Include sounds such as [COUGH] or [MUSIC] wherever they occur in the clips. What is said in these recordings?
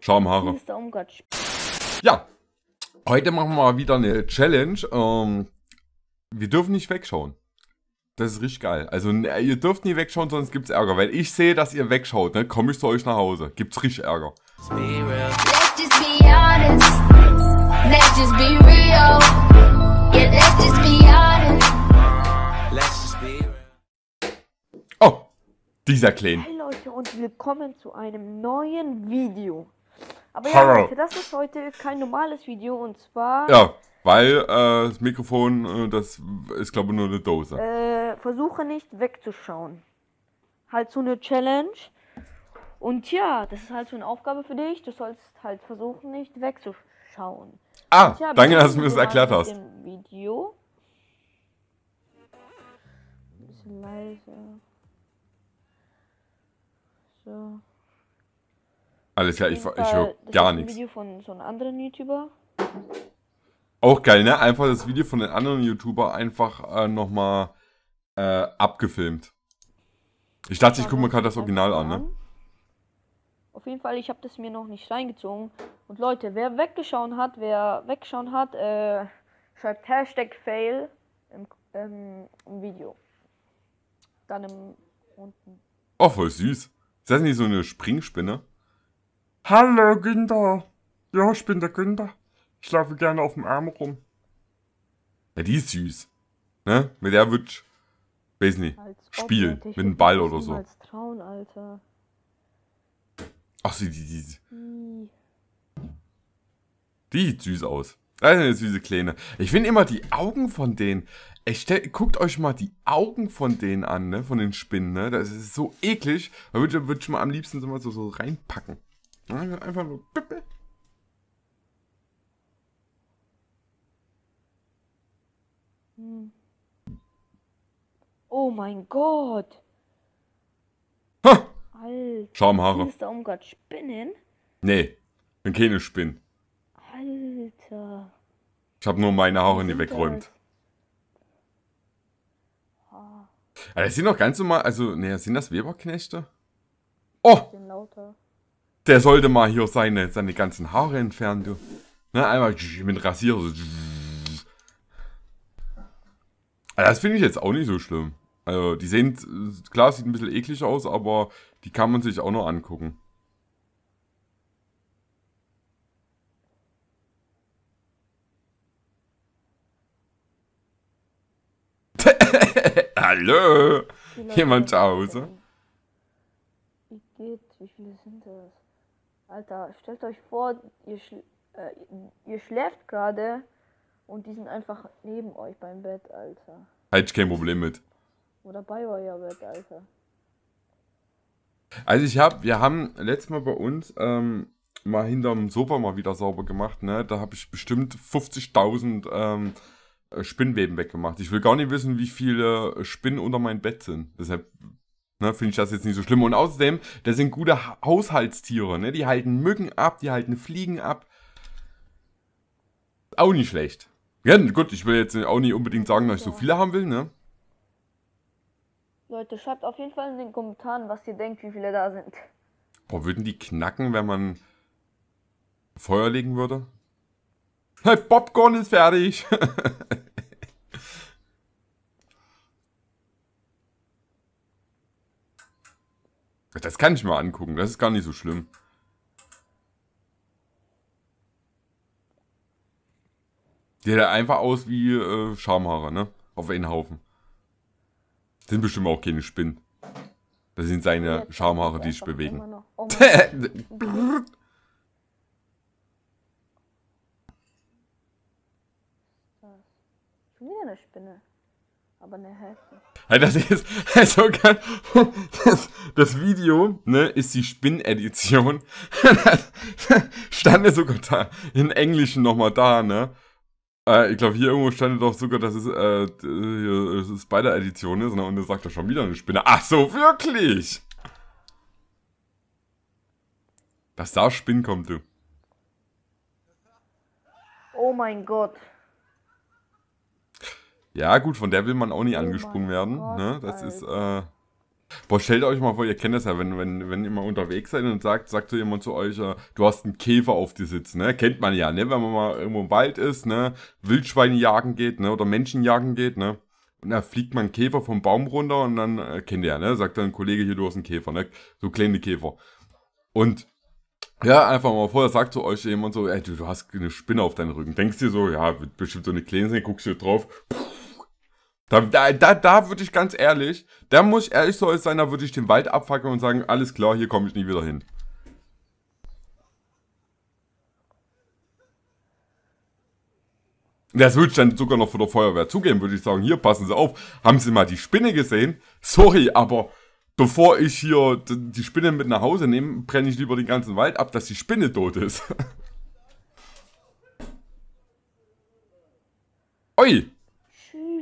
Schamhaare. Ja, heute machen wir mal wieder eine Challenge. Ähm, wir dürfen nicht wegschauen. Das ist richtig geil. Also ne, ihr dürft nie wegschauen, sonst gibt es Ärger. Weil ich sehe, dass ihr wegschaut, dann ne, komme ich zu euch nach Hause. Gibt's richtig Ärger. Oh, dieser Klein. Hi Leute und willkommen zu einem neuen Video. Aber Horror. ja, Leute, das ist heute kein normales Video und zwar. Ja, weil äh, das Mikrofon, äh, das ist glaube nur eine Dose. Äh, versuche nicht wegzuschauen. Halt so eine Challenge. Und ja, das ist halt so eine Aufgabe für dich. Du sollst halt versuchen, nicht wegzuschauen. Ah, ja, danke, dass du mir das erklärt hast. Video. Ein bisschen leiser. So. Alles klar, ich, ich höre gar nichts. Das ist ein Video von so einem anderen YouTuber. Auch geil, ne? Einfach das Video von einem anderen YouTuber einfach äh, nochmal äh, abgefilmt. Ich dachte, ich gucke mir gerade das also Original an, ne? Auf jeden Fall, ich habe das mir noch nicht reingezogen. Und Leute, wer weggeschaut hat, wer weggeschaut hat, äh, schreibt Hashtag Fail im, ähm, im Video. Dann im unten. Oh, voll süß. Ist das nicht so eine Springspinne? Hallo Günther. Ja, ich bin der Günther. Ich schlafe gerne auf dem Arm rum. Ja, die ist süß. Ne? Mit der würde ich, weiß nicht, spielen. Mit einem Ball oder so. Trauen, Alter. Ach, sie, die, die. Die, die sieht süß aus. Das ist eine süße Kleine. Ich finde immer die Augen von denen. Ich stell, guckt euch mal die Augen von denen an, ne? Von den Spinnen, ne? Das ist so eklig. Da würde ich, würd ich mal am liebsten so, mal so, so reinpacken. Einfach nur. Hm. Oh mein Gott! Ha! Alter. Schamhaare. Ist da um Gott Spinnen? Nee, bin keine Spinnen. Alter. Ich hab nur meine Haare nie wegräumt. Das sind doch ganz normal, also, ne, sind das Weberknechte? Oh! Sind lauter. Der sollte mal hier seine, seine ganzen Haare entfernen, du. Ne, einmal mit Rasierer. So. das finde ich jetzt auch nicht so schlimm. Also, die sehen, klar, sieht ein bisschen eklig aus, aber die kann man sich auch noch angucken. [LAUGHS] Hallo! Jemand zu Hause? Alter, stellt euch vor, ihr, schl äh, ihr schläft gerade und die sind einfach neben euch beim Bett, Alter. Hätte ich kein Problem mit. Oder bei euer Bett, Alter. Also ich hab, wir haben letztes Mal bei uns ähm, mal hinterm Sofa mal wieder sauber gemacht, ne? Da habe ich bestimmt 50.000 ähm, Spinnweben weggemacht. Ich will gar nicht wissen, wie viele Spinnen unter meinem Bett sind. Deshalb Ne, Finde ich das jetzt nicht so schlimm. Und außerdem, das sind gute Haushaltstiere. Ne? Die halten Mücken ab, die halten Fliegen ab. Auch nicht schlecht. Ja, gut, ich will jetzt auch nicht unbedingt sagen, dass ich so viele haben will, ne? Leute, schreibt auf jeden Fall in den Kommentaren, was ihr denkt, wie viele da sind. Boah, würden die knacken, wenn man Feuer legen würde? Hey, Popcorn ist fertig! [LAUGHS] Das kann ich mal angucken, das ist gar nicht so schlimm. Der sieht einfach aus wie äh, Schamhaare, ne? Auf einen Haufen. Sind bestimmt auch keine Spinnen. Das sind seine Schamhaare, die sich bewegen. Oh Schon [LAUGHS] [LAUGHS] wieder eine Spinne aber eine Hälfte. Also das ist, [LAUGHS] also das, das Video, ne, ist die Spin-Edition. [LAUGHS] stand ja sogar da, in Englischen nochmal da, ne. Äh, ich glaube, hier irgendwo stand doch sogar, dass es äh, Spider-Edition ist, ne, und er sagt ja schon wieder eine Spinne. Ach so, wirklich? Dass da Spinn kommt, du. Oh mein Gott. Ja, gut, von der will man auch nie oh angesprungen werden. Gott, ne? Das Alter. ist. Äh, boah, stellt euch mal vor, ihr kennt das ja, wenn, wenn, wenn ihr mal unterwegs seid und sagt, sagt so jemand zu euch, äh, du hast einen Käfer auf dir sitzen, ne? Kennt man ja, ne? Wenn man mal irgendwo im Wald ist, ne? Wildschweine jagen geht, ne? Oder Menschen jagen geht, ne? Und da fliegt man einen Käfer vom Baum runter und dann äh, kennt ihr, ne? Sagt dann ein Kollege hier, du hast einen Käfer, ne? So kleine Käfer. Und ja, einfach mal vorher sagt zu euch jemand so, ey, du, du hast eine Spinne auf deinem Rücken. Denkst dir so, ja, bestimmt so eine kleine, guckst du drauf, puh, da, da, da, da würde ich ganz ehrlich, da muss ich ehrlich zu sein, da würde ich den Wald abfackeln und sagen, alles klar, hier komme ich nie wieder hin. Das würde ich dann sogar noch vor der Feuerwehr zugeben, würde ich sagen, hier, passen Sie auf, haben Sie mal die Spinne gesehen? Sorry, aber bevor ich hier die Spinne mit nach Hause nehme, brenne ich lieber den ganzen Wald ab, dass die Spinne tot ist. [LAUGHS] Oi!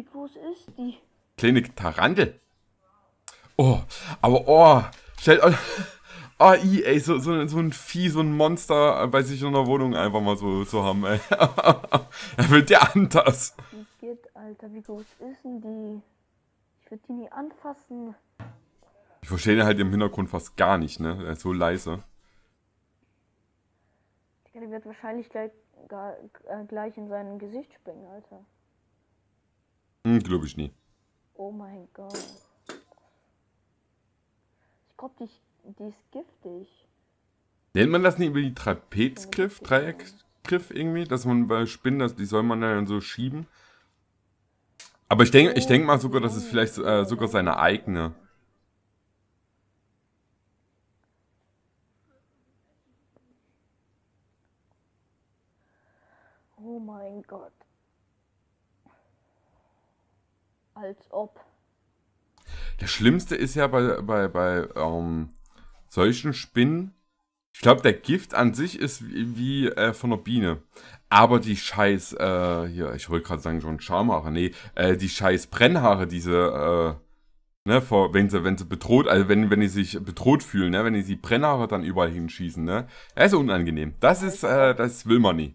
wie groß ist die? Klinik Tarantel. Oh, aber oh, stellt euch. [LAUGHS] Oh, ey, so, so, so ein Vieh, so ein Monster äh, bei sich in der Wohnung einfach mal so zu so haben, ey. [LAUGHS] er wird ja anders. Wie geht, Alter, wie groß ist denn die? Ich würde die nie anfassen. Ich verstehe den halt im Hintergrund fast gar nicht, ne? Er ist so leise. Der wird wahrscheinlich gleich, gar, äh, gleich in sein Gesicht springen, Alter. Hm, glaube ich nie. Oh mein Gott. Ich glaube, die, die ist giftig. Nennt man das nicht über die Trapezgriff, Dreiecksgriff irgendwie? Dass man bei Spinnen, das, die soll man dann so schieben. Aber ich denke ich denk mal sogar, dass es vielleicht äh, sogar seine eigene als ob. Das Schlimmste ist ja bei, bei, bei ähm, solchen Spinnen, ich glaube, der Gift an sich ist wie, wie äh, von einer Biene. Aber die scheiß, äh, hier, ich wollte gerade sagen, schon Schamhaare, nee, äh, die scheiß Brennhaare, diese, äh, ne, vor, wenn sie, wenn sie bedroht, also wenn, wenn die sich bedroht fühlen, ne, wenn die die Brennhaare dann überall hinschießen, ne, das ist unangenehm. Das ist, äh, das will man nie.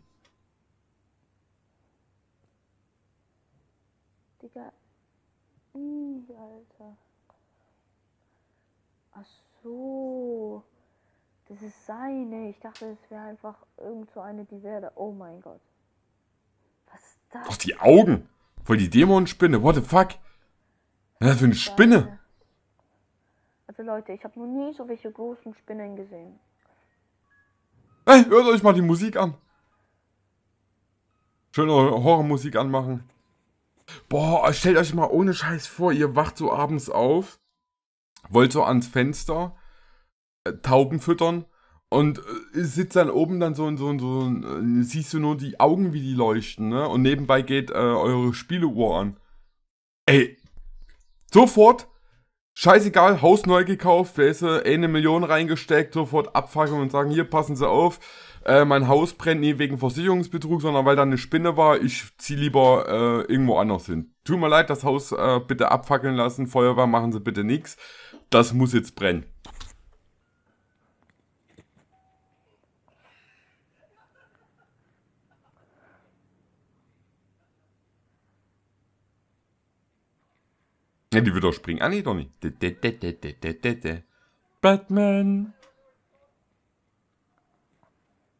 Alter. Ach so. Das ist seine. Ich dachte, es wäre einfach irgend so eine, die wäre Oh mein Gott. Was ist das? Doch, die Augen. Voll die Dämonenspinne. What the fuck? Was für eine Spinne? Also Leute, ich habe noch nie so welche großen Spinnen gesehen. Hey, hört euch mal die Musik an. Schöne Horrormusik anmachen. Boah, stellt euch mal ohne Scheiß vor, ihr wacht so abends auf, wollt so ans Fenster äh, Tauben füttern und äh, sitzt dann oben dann so und so und so, und, äh, siehst du nur die Augen, wie die leuchten, ne? Und nebenbei geht äh, eure Spieleuhr an. Ey, sofort, scheißegal, Haus neu gekauft, wer ist du, eine Million reingesteckt, sofort abfackeln und sagen, hier, passen Sie auf, äh, mein Haus brennt nie wegen Versicherungsbetrug, sondern weil da eine Spinne war, ich ziehe lieber äh, irgendwo anders hin. Tut mir leid, das Haus äh, bitte abfackeln lassen, Feuerwehr machen Sie bitte nichts. Das muss jetzt brennen. Ja, die wird doch springen. Ah, nee, doch nicht. Batman.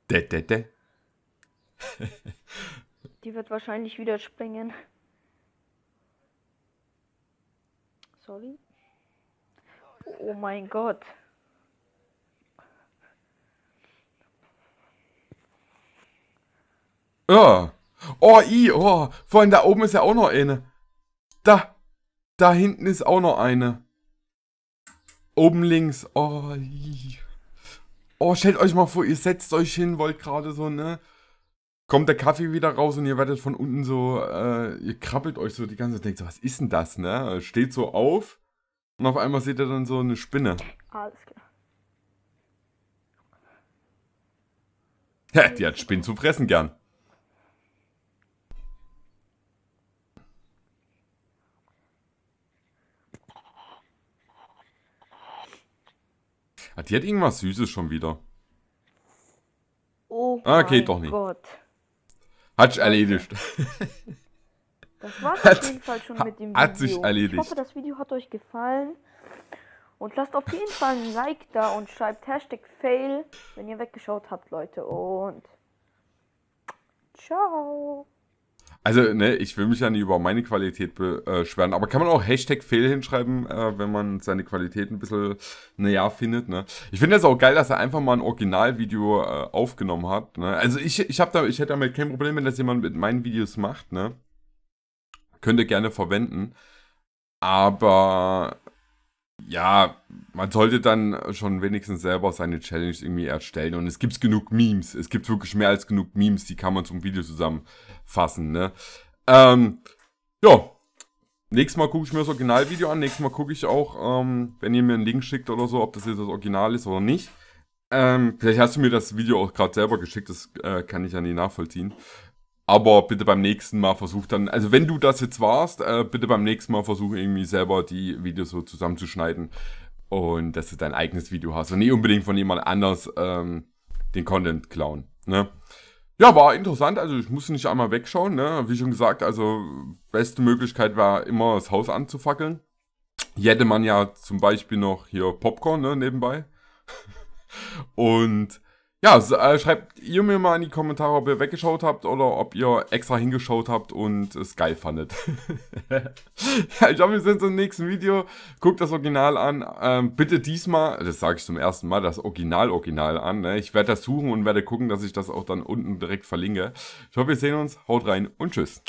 De, de, de. Die wird wahrscheinlich wieder springen. Sorry. Oh mein Gott. Ja. Oh, i, oh. Vor allem da oben ist ja auch noch eine. Da. Da hinten ist auch noch eine. Oben links. Oh, i. Oh, stellt euch mal vor, ihr setzt euch hin, wollt gerade so, ne? Kommt der Kaffee wieder raus und ihr werdet von unten so, äh, ihr krabbelt euch so die ganze Zeit, denkt so, was ist denn das, ne? Steht so auf und auf einmal seht ihr dann so eine Spinne. Alles klar. Ja, die hat Spinnen zu fressen gern. Ah, die hat irgendwas Süßes schon wieder. Oh ah, geht okay, doch nicht. Gott. Hat sich erledigt. Das war hat, auf jeden Fall schon mit dem Video. Hat sich erledigt. Ich hoffe, das Video hat euch gefallen. Und lasst auf jeden Fall ein Like da und schreibt Hashtag Fail, wenn ihr weggeschaut habt, Leute. Und ciao. Also, ne, ich will mich ja nicht über meine Qualität beschweren, äh, aber kann man auch Hashtag Fehl hinschreiben, äh, wenn man seine Qualität ein bisschen, naja, findet, ne? Ich finde das auch geil, dass er einfach mal ein Originalvideo äh, aufgenommen hat, ne? Also, ich, ich, hab da, ich hätte damit kein Problem, wenn das jemand mit meinen Videos macht, ne? Könnt gerne verwenden. Aber ja, man sollte dann schon wenigstens selber seine Challenge irgendwie erstellen. Und es gibt genug Memes. Es gibt wirklich mehr als genug Memes, die kann man zum Video zusammenfassen. Ne? Ähm, ja, Nächstes Mal gucke ich mir das Originalvideo an. Nächstes Mal gucke ich auch, ähm, wenn ihr mir einen Link schickt oder so, ob das jetzt das Original ist oder nicht. Ähm, vielleicht hast du mir das Video auch gerade selber geschickt, das äh, kann ich ja nicht nachvollziehen. Aber bitte beim nächsten Mal versuch dann, also wenn du das jetzt warst, äh, bitte beim nächsten Mal versuch irgendwie selber die Videos so zusammenzuschneiden und dass du dein eigenes Video hast und nicht unbedingt von jemand anders ähm, den Content klauen. Ne? Ja, war interessant. Also ich musste nicht einmal wegschauen. Ne? Wie schon gesagt, also beste Möglichkeit war immer das Haus anzufackeln. Hier hätte man ja zum Beispiel noch hier Popcorn ne, nebenbei. [LAUGHS] und ja, äh, schreibt ihr mir mal in die Kommentare, ob ihr weggeschaut habt oder ob ihr extra hingeschaut habt und es geil fandet. [LAUGHS] ja, ich hoffe, wir sehen uns im nächsten Video. Guckt das Original an. Ähm, bitte diesmal, das sage ich zum ersten Mal, das Original-Original an. Ne? Ich werde das suchen und werde gucken, dass ich das auch dann unten direkt verlinke. Ich hoffe, wir sehen uns. Haut rein und tschüss.